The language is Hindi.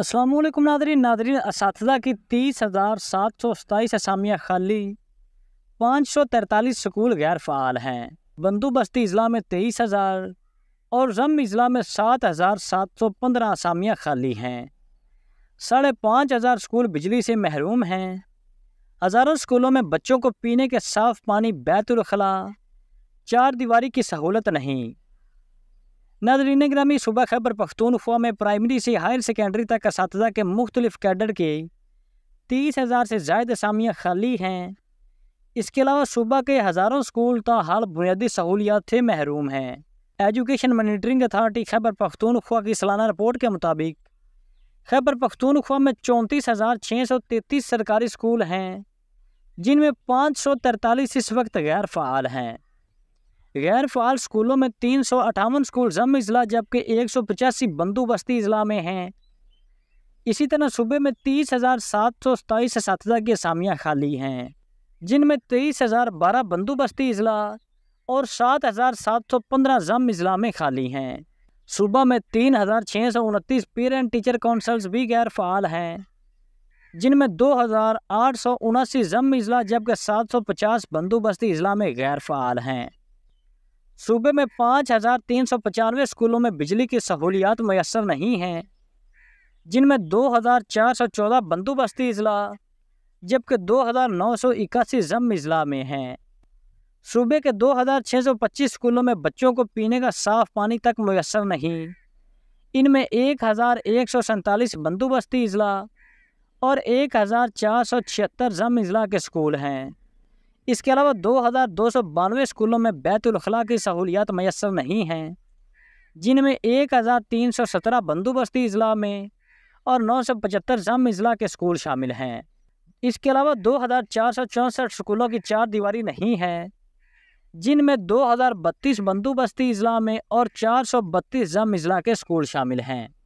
असलम नादरी नादरी इस की तीस हज़ार सात सौ सताईस असामियाँ खाली पाँच सौ तैंतालीस स्कूल गैर फ़ाल हैं बंदोबस्ती अजला में तेईस हज़ार और जम अजला में सात हज़ार सात सौ पंद्रह असामियाँ खाली हैं साढ़े पाँच हज़ार स्कूल बिजली से महरूम हैं हज़ारों स्कूलों में बच्चों को पीने के साफ पानी बैतुलखला चार दीवारी की सहूलत नहीं नादरीन ग्रामी सुबह खबर पख्तूनख्वा में प्राइमरी से हायर सेकेंडरी तक इस के मुख्तलिफ कैडर के तीस हज़ार से जायद असामियाँ खाली हैं इसके अलावा सुबह के हज़ारों स्कूल हाल बुनियादी सहूलियात से महरूम हैं education monitoring authority Khyber Pakhtunkhwa की सालाना रिपोर्ट के मुताबिक खैबर पख्तूनख्वा में चौंतीस हज़ार छः सौ तैंतीस सरकारी स्कूल हैं जिनमें पाँच सौ तैंतालीस इस वक्त गैर फ़ाल हैं गैर फाल स्कूलों में तीन सौ अठावन स्कूल जम अजला जबकि एक सौ पचासी बंदोबस्ती इजला में हैं इसी तरह सूबे में तीस हज़ार सात सौ सताईस इसतः की असामियाँ खाली हैं जिनमें तेईस हज़ार बारह बंदोबस्ती अजला और सात हज़ार सात सौ पंद्रह जम इजला में खाली हैं सूबा में तीन हज़ार छः सौ उनतीस पेरेंट टीचर काउंसल्स भी गैर फाल हैं जिनमें दो हज़ार आठ सौ उनासी जम अजला जबकि सात सौ पचास बंदोबस्ती इजला में गैर फाल हैं सूबे में पाँच हज़ार तीन सौ पचानवे स्कूलों में बिजली की सहूलियात मैसर नहीं हैं जिनमें दो हज़ार चार सौ चौदह बंदोबस्ती अजला जबकि दो हज़ार नौ सौ इक्यासी जम अजला में हैं सूबे के दो हज़ार छः सौ पच्चीस स्कूलों में बच्चों को पीने का साफ पानी तक मैसर नहीं इनमें एक हज़ार एक सौ सैंतालीस बंदोबस्ती अजला और एक हज़ार चार सौ छिहत्तर जम अजला के स्कूल हैं इसके अलावा दो हज़ार दो सौ बानवे स्कूलों में बैतुलखला की सहूलियात मैसर नहीं हैं जिनमें एक हज़ार तीन सौ सत्रह बंदोबस्ती अजला में और नौ सौ पचहत्तर जाम अजला के स्कूल शामिल हैं इसके अलावा दो हज़ार चार सौ चौंसठ स्कूलों की चार दीवारी नहीं है जिनमें दो हज़ार बत्तीस बंदोबस्ती अजला में और चार सौ बत्तीस जाम अजला के स्कूल शामिल हैं